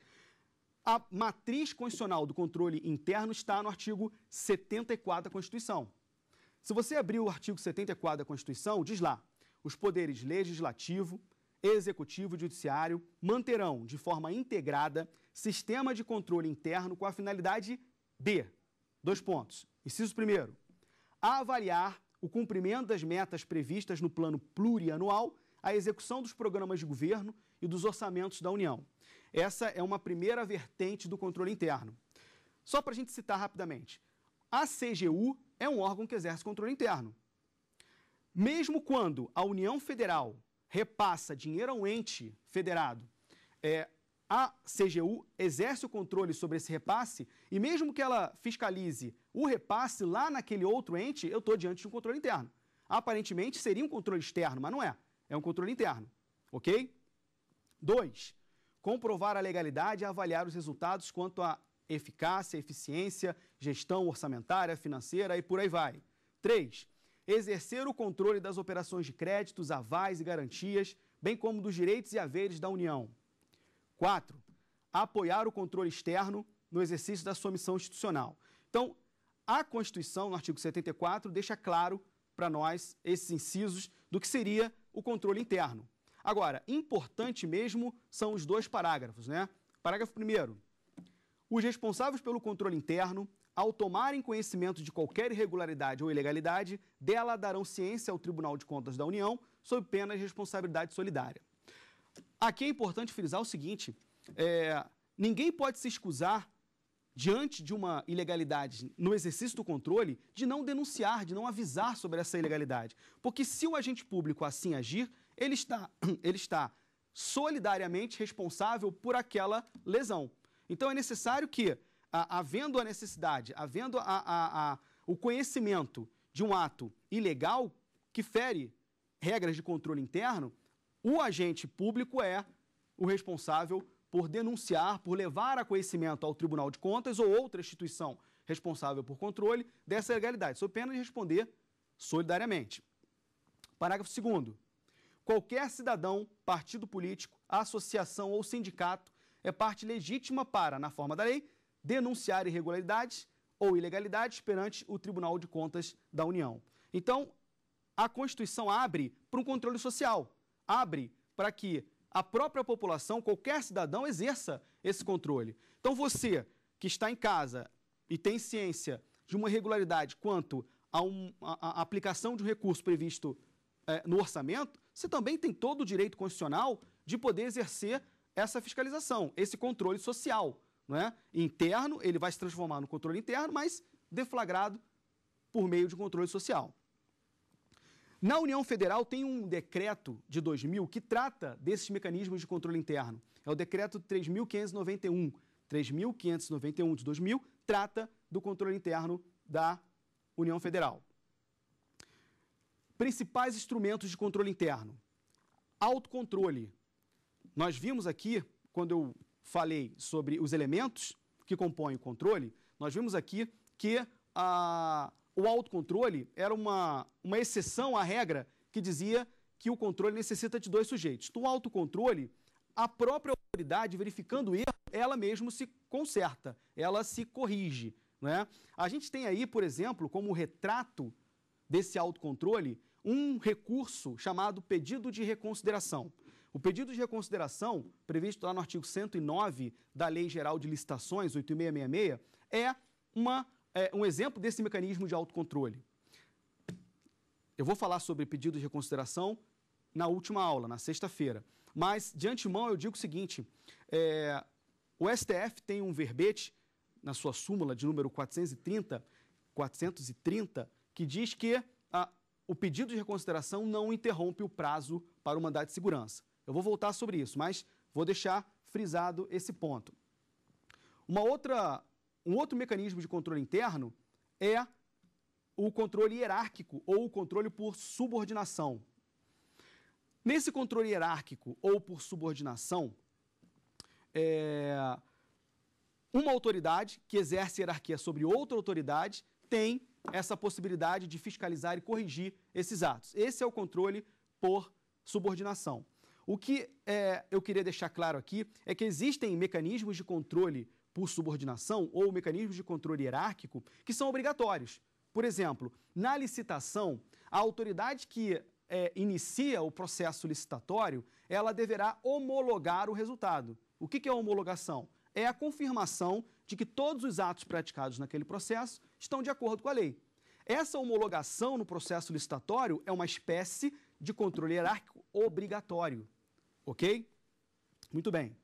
A matriz constitucional do controle interno está no artigo 74 da Constituição. Se você abrir o artigo 74 da Constituição, diz lá: os poderes legislativo, executivo e judiciário manterão de forma integrada sistema de controle interno com a finalidade de dois pontos. Inciso primeiro, a avaliar o cumprimento das metas previstas no plano plurianual, a execução dos programas de governo e dos orçamentos da União. Essa é uma primeira vertente do controle interno. Só para a gente citar rapidamente, a CGU é um órgão que exerce controle interno. Mesmo quando a União Federal repassa dinheiro a um ente federado, é, a CGU exerce o controle sobre esse repasse e mesmo que ela fiscalize o repasse lá naquele outro ente, eu estou diante de um controle interno. Aparentemente seria um controle externo, mas não é. É um controle interno, ok? 2. Comprovar a legalidade e avaliar os resultados quanto à eficácia, eficiência, gestão orçamentária, financeira e por aí vai. 3. Exercer o controle das operações de créditos, avais e garantias, bem como dos direitos e haveres da União. 4. Apoiar o controle externo no exercício da sua missão institucional. Então, a Constituição, no artigo 74, deixa claro para nós esses incisos do que seria o controle interno. Agora, importante mesmo são os dois parágrafos, né? Parágrafo 1 Os responsáveis pelo controle interno, ao tomarem conhecimento de qualquer irregularidade ou ilegalidade, dela darão ciência ao Tribunal de Contas da União, sob pena de responsabilidade solidária. Aqui é importante frisar o seguinte: é, ninguém pode se excusar diante de uma ilegalidade no exercício do controle de não denunciar, de não avisar sobre essa ilegalidade. Porque se o agente público assim agir, ele está, ele está solidariamente responsável por aquela lesão. Então é necessário que, havendo a necessidade, havendo a, a, a, o conhecimento de um ato ilegal que fere regras de controle interno, o agente público é o responsável por denunciar, por levar a conhecimento ao Tribunal de Contas ou outra instituição responsável por controle dessa legalidade, sob pena de responder solidariamente. Parágrafo 2. Qualquer cidadão, partido político, associação ou sindicato é parte legítima para, na forma da lei, denunciar irregularidades ou ilegalidades perante o Tribunal de Contas da União. Então, a Constituição abre para um controle social abre para que a própria população, qualquer cidadão, exerça esse controle. Então, você que está em casa e tem ciência de uma irregularidade quanto à um, aplicação de um recurso previsto é, no orçamento, você também tem todo o direito constitucional de poder exercer essa fiscalização, esse controle social. Não é? Interno, ele vai se transformar no controle interno, mas deflagrado por meio de controle social. Na União Federal tem um decreto de 2000 que trata desses mecanismos de controle interno. É o decreto 3591. 3591 de 2000 trata do controle interno da União Federal. Principais instrumentos de controle interno. Autocontrole. Nós vimos aqui, quando eu falei sobre os elementos que compõem o controle, nós vimos aqui que a o autocontrole era uma, uma exceção à regra que dizia que o controle necessita de dois sujeitos. No autocontrole, a própria autoridade, verificando o erro, ela mesma se conserta, ela se corrige. Né? A gente tem aí, por exemplo, como retrato desse autocontrole, um recurso chamado pedido de reconsideração. O pedido de reconsideração, previsto lá no artigo 109 da Lei Geral de Licitações, 8666, é uma é, um exemplo desse mecanismo de autocontrole. Eu vou falar sobre pedido de reconsideração na última aula, na sexta-feira. Mas, de antemão, eu digo o seguinte: é, o STF tem um verbete na sua súmula de número 430, 430 que diz que a, o pedido de reconsideração não interrompe o prazo para o mandado de segurança. Eu vou voltar sobre isso, mas vou deixar frisado esse ponto. Uma outra um outro mecanismo de controle interno é o controle hierárquico ou o controle por subordinação. Nesse controle hierárquico ou por subordinação, é, uma autoridade que exerce hierarquia sobre outra autoridade tem essa possibilidade de fiscalizar e corrigir esses atos. Esse é o controle por subordinação. O que é, eu queria deixar claro aqui é que existem mecanismos de controle por subordinação ou mecanismos de controle hierárquico que são obrigatórios. Por exemplo, na licitação, a autoridade que é, inicia o processo licitatório, ela deverá homologar o resultado. O que, que é homologação? É a confirmação de que todos os atos praticados naquele processo estão de acordo com a lei. Essa homologação no processo licitatório é uma espécie de controle hierárquico obrigatório. Ok? Muito bem.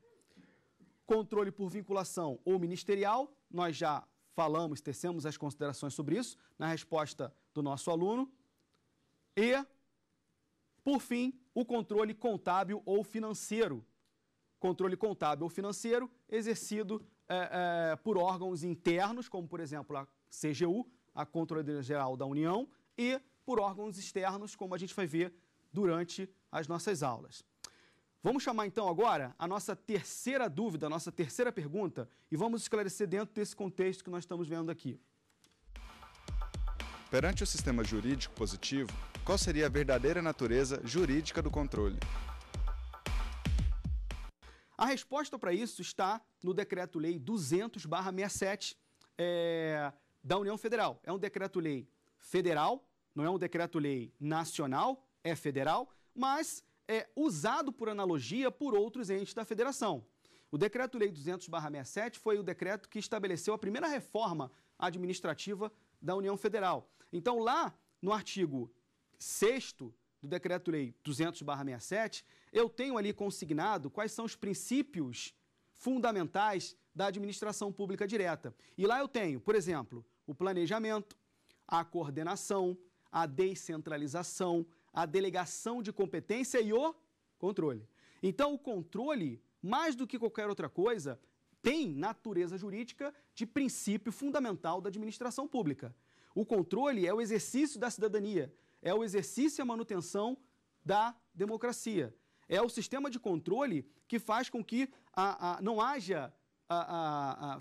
Controle por vinculação ou ministerial, nós já falamos, tecemos as considerações sobre isso na resposta do nosso aluno. E, por fim, o controle contábil ou financeiro. Controle contábil ou financeiro exercido é, é, por órgãos internos, como, por exemplo, a CGU, a Controladoria Geral da União, e por órgãos externos, como a gente vai ver durante as nossas aulas. Vamos chamar então agora a nossa terceira dúvida, a nossa terceira pergunta, e vamos esclarecer dentro desse contexto que nós estamos vendo aqui. Perante o sistema jurídico positivo, qual seria a verdadeira natureza jurídica do controle? A resposta para isso está no Decreto-Lei 200-67 é, da União Federal. É um Decreto-Lei federal, não é um Decreto-Lei nacional, é federal, mas é usado por analogia por outros entes da federação. O Decreto-Lei 200-67 foi o decreto que estabeleceu a primeira reforma administrativa da União Federal. Então, lá no artigo 6 do Decreto-Lei 200-67, eu tenho ali consignado quais são os princípios fundamentais da administração pública direta. E lá eu tenho, por exemplo, o planejamento, a coordenação, a descentralização, a delegação de competência e o controle. Então, o controle, mais do que qualquer outra coisa, tem natureza jurídica de princípio fundamental da administração pública. O controle é o exercício da cidadania, é o exercício e a manutenção da democracia. É o sistema de controle que faz com que a, a, não haja a,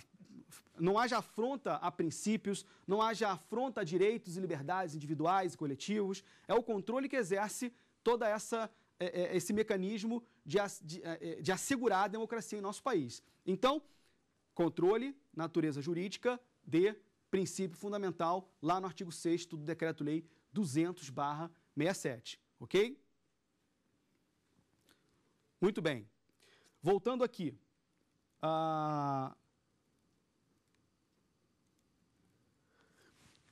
não haja afronta a princípios, não haja afronta a direitos e liberdades individuais e coletivos. É o controle que exerce toda essa é, é, esse mecanismo de, de, é, de assegurar a democracia em nosso país. Então, controle, natureza jurídica de princípio fundamental lá no artigo 6 do Decreto-Lei 200-67, ok? Muito bem. Voltando aqui, ah,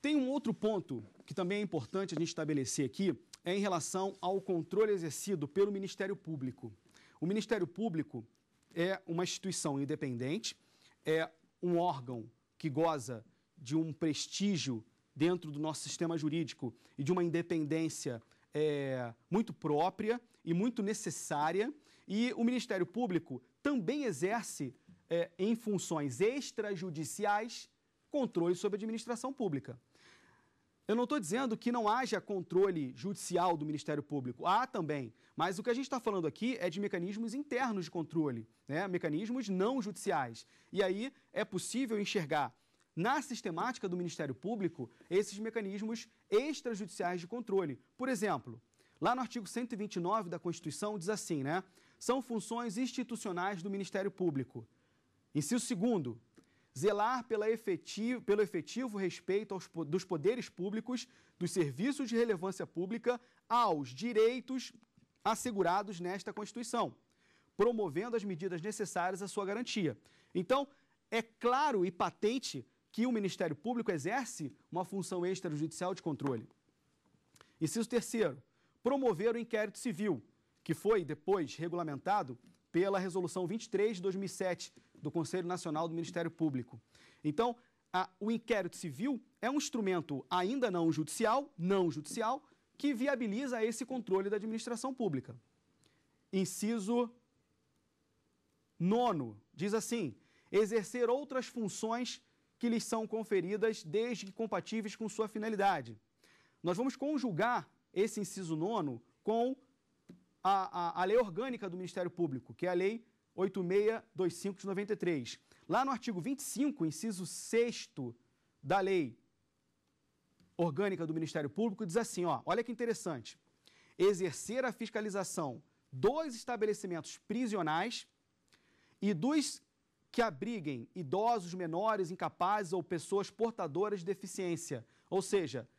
Tem um outro ponto que também é importante a gente estabelecer aqui, é em relação ao controle exercido pelo Ministério Público. O Ministério Público é uma instituição independente, é um órgão que goza de um prestígio dentro do nosso sistema jurídico e de uma independência é, muito própria e muito necessária. E o Ministério Público também exerce, é, em funções extrajudiciais, controle sobre a administração pública. Eu não estou dizendo que não haja controle judicial do Ministério Público. Há também. Mas o que a gente está falando aqui é de mecanismos internos de controle, né? mecanismos não judiciais. E aí é possível enxergar na sistemática do Ministério Público esses mecanismos extrajudiciais de controle. Por exemplo, lá no artigo 129 da Constituição diz assim, né? São funções institucionais do Ministério Público. Inciso segundo, zelar pela efetivo, pelo efetivo respeito aos, dos poderes públicos, dos serviços de relevância pública, aos direitos assegurados nesta Constituição, promovendo as medidas necessárias à sua garantia. Então, é claro e patente que o Ministério Público exerce uma função extrajudicial de controle. Inciso terceiro, promover o inquérito civil, que foi depois regulamentado pela Resolução 23 de 2007 do Conselho Nacional do Ministério Público. Então, a, o inquérito civil é um instrumento ainda não judicial, não judicial, que viabiliza esse controle da administração pública. Inciso nono diz assim: exercer outras funções que lhes são conferidas desde que compatíveis com sua finalidade. Nós vamos conjugar esse inciso nono com a, a, a lei orgânica do Ministério Público, que é a lei 8625 de 93. Lá no artigo 25, inciso 6 da lei orgânica do Ministério Público, diz assim, ó, olha que interessante. Exercer a fiscalização dos estabelecimentos prisionais e dos que abriguem idosos menores, incapazes ou pessoas portadoras de deficiência. Ou seja,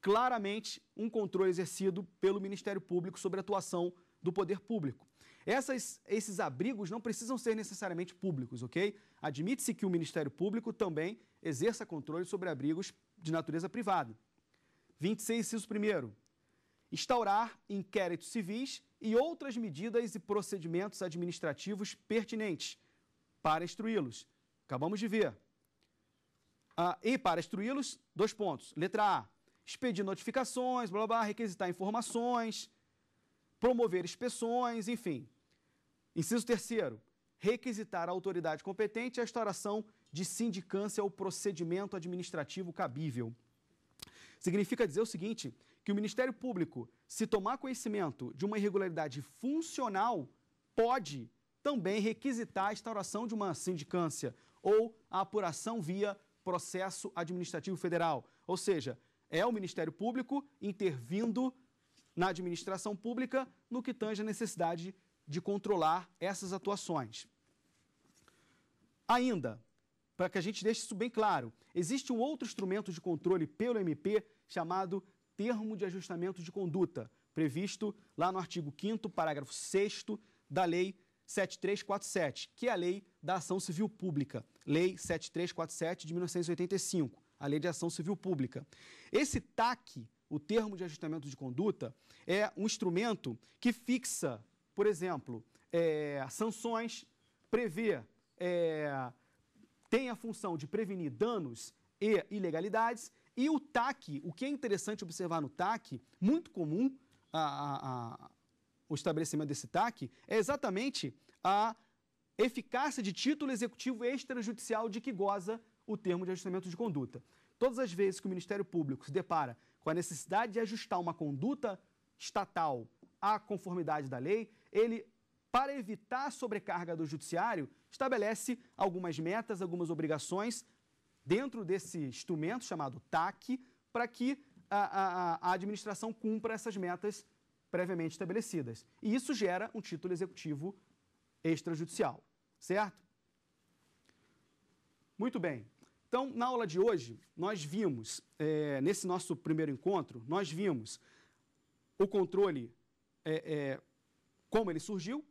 claramente um controle exercido pelo Ministério Público sobre a atuação do poder público. Essas, esses abrigos não precisam ser necessariamente públicos, ok? Admite-se que o Ministério Público também exerça controle sobre abrigos de natureza privada. 26, inciso 1 instaurar inquéritos civis e outras medidas e procedimentos administrativos pertinentes para instruí-los. Acabamos de ver. Ah, e para instruí-los, dois pontos. Letra A, expedir notificações, blá, blá, requisitar informações, promover inspeções, enfim. Inciso terceiro, requisitar à autoridade competente a instauração de sindicância ou procedimento administrativo cabível. Significa dizer o seguinte, que o Ministério Público, se tomar conhecimento de uma irregularidade funcional, pode também requisitar a instauração de uma sindicância ou a apuração via processo administrativo federal. Ou seja, é o Ministério Público intervindo na administração pública no que tange a necessidade de controlar essas atuações. Ainda, para que a gente deixe isso bem claro, existe um outro instrumento de controle pelo MP chamado Termo de Ajustamento de Conduta, previsto lá no artigo 5 parágrafo 6 da Lei 7347, que é a Lei da Ação Civil Pública, Lei 7347 de 1985, a Lei de Ação Civil Pública. Esse TAC, o Termo de Ajustamento de Conduta, é um instrumento que fixa por exemplo, é, sanções, prevê, é, tem a função de prevenir danos e ilegalidades, e o TAC, o que é interessante observar no TAC, muito comum a, a, a, o estabelecimento desse TAC, é exatamente a eficácia de título executivo extrajudicial de que goza o termo de ajustamento de conduta. Todas as vezes que o Ministério Público se depara com a necessidade de ajustar uma conduta estatal à conformidade da lei, ele, para evitar a sobrecarga do judiciário, estabelece algumas metas, algumas obrigações dentro desse instrumento chamado TAC, para que a, a, a administração cumpra essas metas previamente estabelecidas. E isso gera um título executivo extrajudicial, certo? Muito bem. Então, na aula de hoje, nós vimos, é, nesse nosso primeiro encontro, nós vimos o controle é, é, como ele surgiu,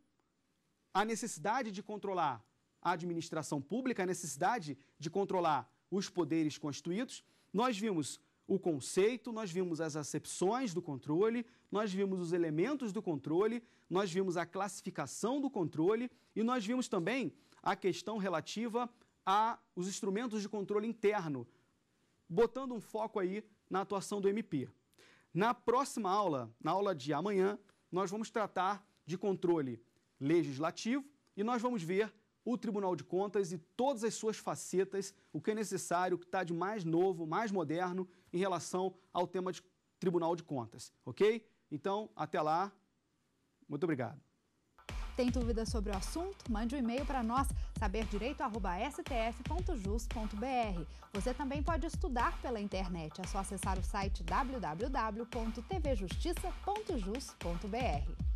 a necessidade de controlar a administração pública, a necessidade de controlar os poderes constituídos. Nós vimos o conceito, nós vimos as acepções do controle, nós vimos os elementos do controle, nós vimos a classificação do controle e nós vimos também a questão relativa aos instrumentos de controle interno, botando um foco aí na atuação do MP. Na próxima aula, na aula de amanhã, nós vamos tratar de controle legislativo e nós vamos ver o Tribunal de Contas e todas as suas facetas, o que é necessário, o que está de mais novo, mais moderno em relação ao tema de Tribunal de Contas, ok? Então, até lá. Muito obrigado. Tem dúvidas sobre o assunto? Mande um e-mail para nós, saberdireito.stf.jus.br. Você também pode estudar pela internet. É só acessar o site www.tvjustiça.jus.br.